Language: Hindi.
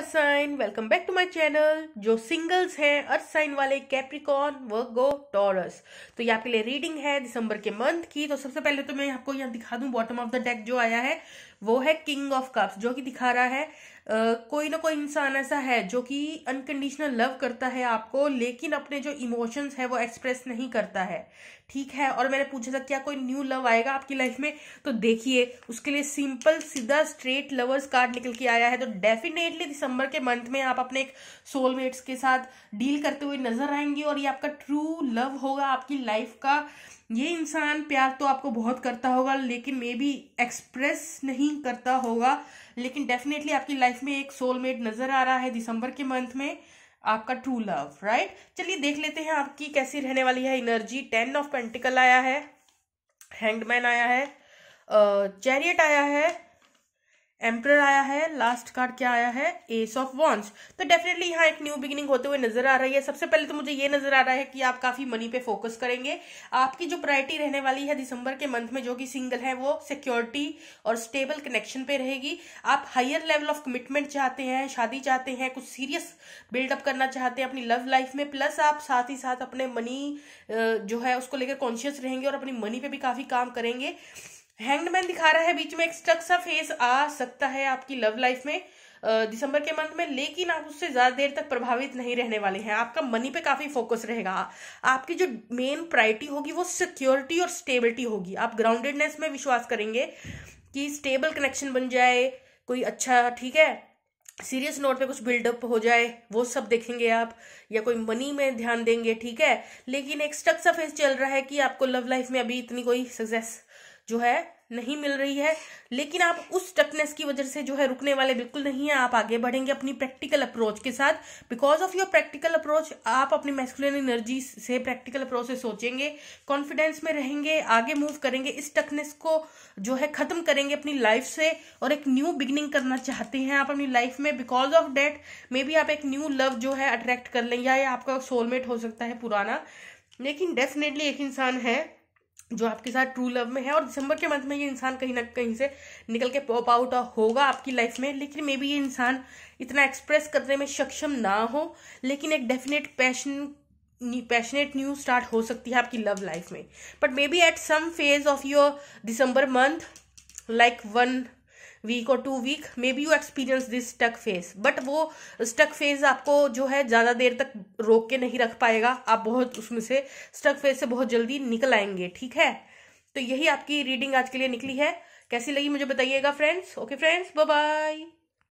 assign welcome back to my channel जो सिंगल्स हैं अर्थ साइन वाले कैप्रिकॉन वर्गो टॉरस तो यहाँ पे लिए रीडिंग है दिसंबर के मंथ की तो सबसे पहले तो मैं आपको यहाँ दिखा दूं बॉटम ऑफ द डेक जो आया है वो है किंग ऑफ कप्स जो कि दिखा रहा है Uh, कोई ना कोई इंसान ऐसा है जो कि अनकंडीशनल लव करता है आपको लेकिन अपने जो इमोशंस है वो एक्सप्रेस नहीं करता है ठीक है और मैंने पूछा था क्या कोई न्यू लव आएगा आपकी लाइफ में तो देखिए उसके लिए सिंपल सीधा स्ट्रेट लवर्स कार्ड निकल के आया है तो डेफिनेटली दिसंबर के मंथ में आप अपने एक सोलमेट्स के साथ डील करते हुए नजर आएंगे और ये आपका ट्रू लव होगा आपकी लाइफ का ये इंसान प्यार तो आपको बहुत करता होगा लेकिन मे बी एक्सप्रेस नहीं नहीं करता होगा लेकिन डेफिनेटली आपकी लाइफ में एक सोलमेट नजर आ रहा है दिसंबर के मंथ में आपका ट्रू लव राइट चलिए देख लेते हैं आपकी कैसी रहने वाली है एनर्जी टेन ऑफ पेंटिकल आया है हैंगमैन आया है चैरियट आया है एम्प्रर आया है लास्ट कार्ड क्या आया है एस ऑफ वॉन्स तो डेफिनेटली यहाँ एक न्यू बिगिनिंग होते हुए नजर आ रही है सबसे पहले तो मुझे ये नजर आ रहा है कि आप काफी मनी पे फोकस करेंगे आपकी जो प्रायोरिटी रहने वाली है दिसंबर के मंथ में जो कि सिंगल है वो सिक्योरिटी और स्टेबल कनेक्शन पे रहेगी आप हायर लेवल ऑफ कमिटमेंट चाहते हैं शादी चाहते हैं कुछ सीरियस बिल्डअप करना चाहते हैं अपनी लव लाइफ में प्लस आप साथ ही साथ अपने मनी जो है उसको लेकर कॉन्शियस रहेंगे और अपनी मनी पे भी काफी काम करेंगे हैंडमैन दिखा रहा है बीच में एक स्ट्रक सा फेस आ सकता है आपकी लव लाइफ में दिसंबर के मंथ में लेकिन आप उससे ज़्यादा देर तक प्रभावित नहीं रहने वाले हैं आपका मनी पे काफ़ी फोकस रहेगा आपकी जो मेन प्रायोरिटी होगी वो सिक्योरिटी और स्टेबिलिटी होगी आप ग्राउंडेडनेस में विश्वास करेंगे कि स्टेबल कनेक्शन बन जाए कोई अच्छा ठीक है सीरियस नोट पे कुछ बिल्डअप हो जाए वो सब देखेंगे आप या कोई मनी में ध्यान देंगे ठीक है लेकिन एक स्ट्रक सा फेस चल रहा है कि आपको लव लाइफ में अभी इतनी कोई सक्सेस जो है नहीं मिल रही है लेकिन आप उस टकनेस की वजह से जो है रुकने वाले बिल्कुल नहीं है आप आगे बढ़ेंगे अपनी प्रैक्टिकल अप्रोच के साथ because of your practical approach आप अपनी मेस्कुलर एनर्जी से प्रैक्टिकल अप्रोच से सोचेंगे कॉन्फिडेंस में रहेंगे आगे मूव करेंगे इस स्टकनेस को जो है खत्म करेंगे अपनी लाइफ से और एक न्यू बिगिनिंग करना चाहते हैं आप अपनी लाइफ में because of that maybe आप एक न्यू लव जो है अट्रैक्ट कर लेंगे या आपका सोलमेट हो सकता है पुराना लेकिन डेफिनेटली एक इंसान है जो आपके साथ ट्रू लव में है और दिसंबर के मंथ में ये इंसान कहीं ना कहीं से निकल के पॉप आउट होगा आपकी लाइफ में लेकिन मे बी ये इंसान इतना एक्सप्रेस करने में सक्षम ना हो लेकिन एक definite passion passionate new start हो सकती है आपकी लव लाइफ में but maybe at some phase of your December month like one week और two week maybe you experience this stuck phase but वो स्टक फेज आपको जो है ज़्यादा देर तक रोक के नहीं रख पाएगा आप बहुत उसमें से स्टक फेज से बहुत जल्दी निकल आएंगे ठीक है तो यही आपकी रीडिंग आज के लिए निकली है कैसी लगी मुझे बताइएगा फ्रेंड्स ओके फ्रेंड्स बाय